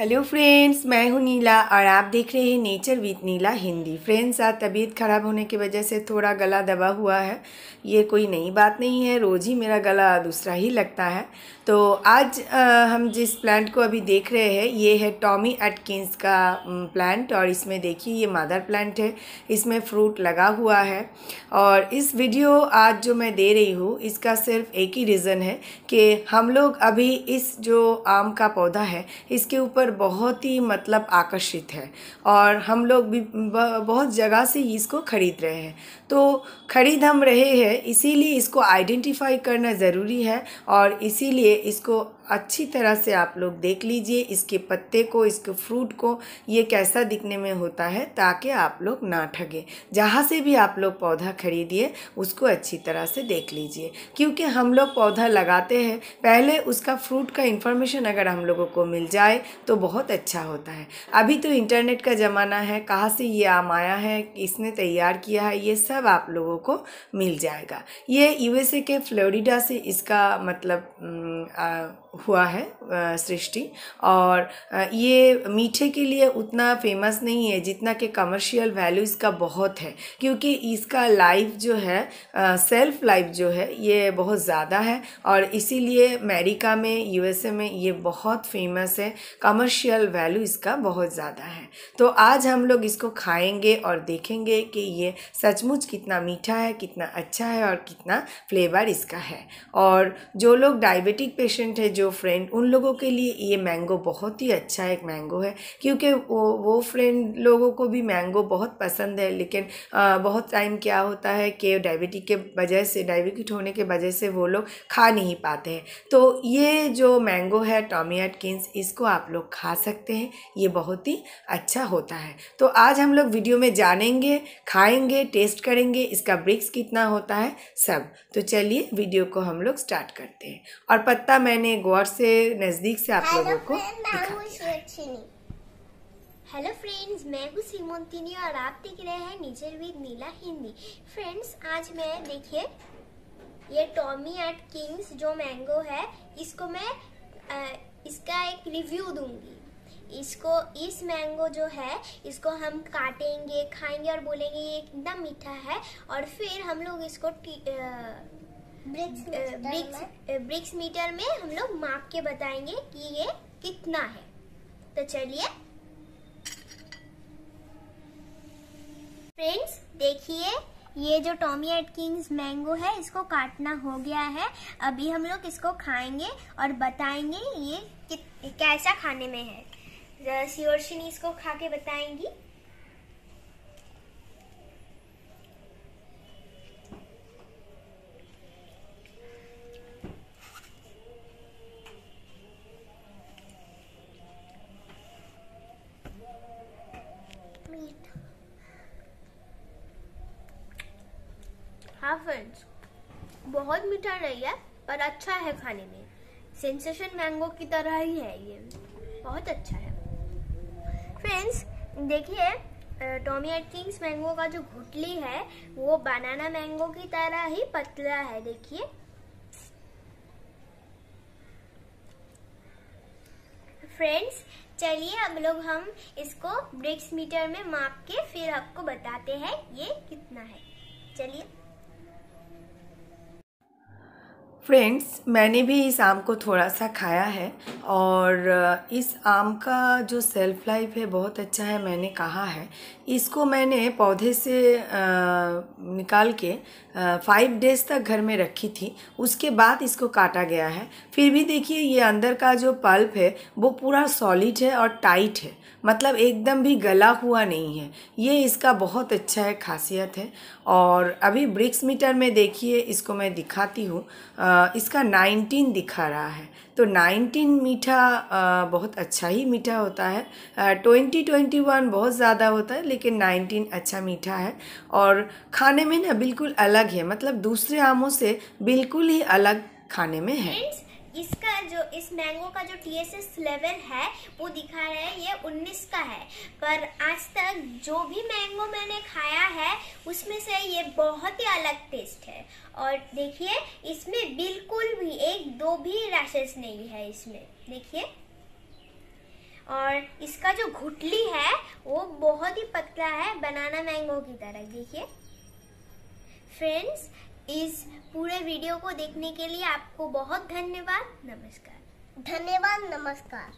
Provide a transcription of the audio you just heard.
hello friends मैं हूं नीला और आप देख रहे हैं nature with Neela Hindi friends आज तबीयत ख़राब होने की वजह से थोड़ा गला दबा हुआ है ये कोई नई बात नहीं है रोज़ ही मेरा गला दूसरा ही लगता है तो आज आ, हम जिस प्लांट को अभी देख रहे हैं ये है टॉमी एटकिंस का प्लांट और इसमें देखिए ये मदर प्लांट है इसमें फ्रूट लगा हुआ है और इस वीडियो आज जो मैं दे रही हूँ इसका सिर्फ एक ही रीज़न है कि हम लोग अभी इस जो आम का पौधा है इसके ऊपर पर बहुत ही मतलब आकर्षित है और हम लोग भी बहुत जगह से ही इसको ख़रीद रहे हैं तो ख़रीद हम रहे हैं इसीलिए इसको आइडेंटिफाई करना ज़रूरी है और इसीलिए इसको अच्छी तरह से आप लोग देख लीजिए इसके पत्ते को इसके फ्रूट को ये कैसा दिखने में होता है ताकि आप लोग ना ठगे जहाँ से भी आप लोग पौधा खरीदिए उसको अच्छी तरह से देख लीजिए क्योंकि हम लोग पौधा लगाते हैं पहले उसका फ्रूट का इन्फॉर्मेशन अगर हम लोगों को मिल जाए तो बहुत अच्छा होता है अभी तो इंटरनेट का ज़माना है कहाँ से ये आम आया है इसने तैयार किया है ये सब आप लोगों को मिल जाएगा ये यूएसए के फ्लोरिडा से इसका मतलब हुआ है सृष्टि और ये मीठे के लिए उतना फेमस नहीं है जितना कि कमर्शियल वैल्यू इसका बहुत है क्योंकि इसका लाइफ जो है सेल्फ लाइफ जो है ये बहुत ज़्यादा है और इसीलिए अमेरिका में यूएसए में ये बहुत फेमस है कमर्शियल वैल्यू इसका बहुत ज़्यादा है तो आज हम लोग इसको खाएंगे और देखेंगे कि ये सचमुच कितना मीठा है कितना अच्छा है और कितना फ्लेवर इसका है और जो लोग डायबिटिक पेशेंट है जो फ्रेंड उन लोगों के लिए ये मैंगो बहुत ही अच्छा एक मैंगो है क्योंकि वो वो फ्रेंड लोगों को भी मैंगो बहुत पसंद है लेकिन आ, बहुत टाइम क्या होता है कि डायबिटिक के वजह से डायबिटिक होने के वजह से वो लोग खा नहीं पाते हैं तो ये जो मैंगो है टॉमी एटकिंस इसको आप लोग खा सकते हैं ये बहुत ही अच्छा होता है तो आज हम लोग वीडियो में जानेंगे खाएंगे टेस्ट करेंगे इसका ब्रिक्स कितना होता है सब तो चलिए वीडियो को हम लोग स्टार्ट करते हैं और पत्ता मैंने गौर से नज़दीक से आप लोगों को हेलो फ्रेंड्स मैं हूँ सीमोंतिनी और आप देख रहे हैं निजर विद नीला हिंदी फ्रेंड्स आज मैं देखिए ये टॉमी एट किंग्स जो मैंगो है इसको मैं आ, इसका एक रिव्यू दूंगी इसको इस मैंगो जो है इसको हम काटेंगे खाएंगे और बोलेंगे ये एकदम मीठा है और फिर हम लोग इसको ब्रिक्स मीटर में हम लोग माप के बताएंगे कि ये कितना है तो चलिए फ्रेंड्स देखिए ये जो टॉमी एटकिंग्स मैंगो है इसको काटना हो गया है अभी हम लोग इसको खाएंगे और बताएंगे ये कैसा खाने में है सियोरशिनी इसको खा के बताएंगी हाँ फ्रेंड्स बहुत मीठा नहीं है पर अच्छा है खाने में सेंसेशन मैंगो की तरह ही है ये बहुत अच्छा है फ्रेंड्स देखिए टॉमी एटकिंग्स मैंगो का जो घुटली है वो बनाना मैंगो की तरह ही पतला है देखिए फ्रेंड्स चलिए अब लोग हम इसको ब्रिक्स मीटर में माप के फिर आपको बताते हैं ये कितना है चलिए फ्रेंड्स मैंने भी इस आम को थोड़ा सा खाया है और इस आम का जो सेल्फ लाइफ है बहुत अच्छा है मैंने कहा है इसको मैंने पौधे से निकाल के फाइव डेज़ तक घर में रखी थी उसके बाद इसको काटा गया है फिर भी देखिए ये अंदर का जो पल्प है वो पूरा सॉलिड है और टाइट है मतलब एकदम भी गला हुआ नहीं है ये इसका बहुत अच्छा है खासियत है और अभी ब्रिक्स मीटर में देखिए इसको मैं दिखाती हूँ इसका नाइनटीन दिखा रहा है तो नाइनटीन मीठा बहुत अच्छा ही मीठा होता है ट्वेंटी ट्वेंटी वन बहुत ज़्यादा होता है लेकिन नाइनटीन अच्छा मीठा है और खाने में ना बिल्कुल अलग है मतलब दूसरे आमों से बिल्कुल ही अलग खाने में है इसका जो इस मैंगो का जो टी एस एस लेवल है वो दिखा रहा है ये 19 का है पर आज तक जो भी मैंगो मैंने खाया है उसमें से ये बहुत ही अलग टेस्ट है और देखिए इसमें बिल्कुल भी एक दो भी रैशेस नहीं है इसमें देखिए और इसका जो घुटली है वो बहुत ही पतला है बनाना मैंगो की तरह देखिए फ्रेंड्स इस पूरे वीडियो को देखने के लिए आपको बहुत धन्यवाद नमस्कार धन्यवाद नमस्कार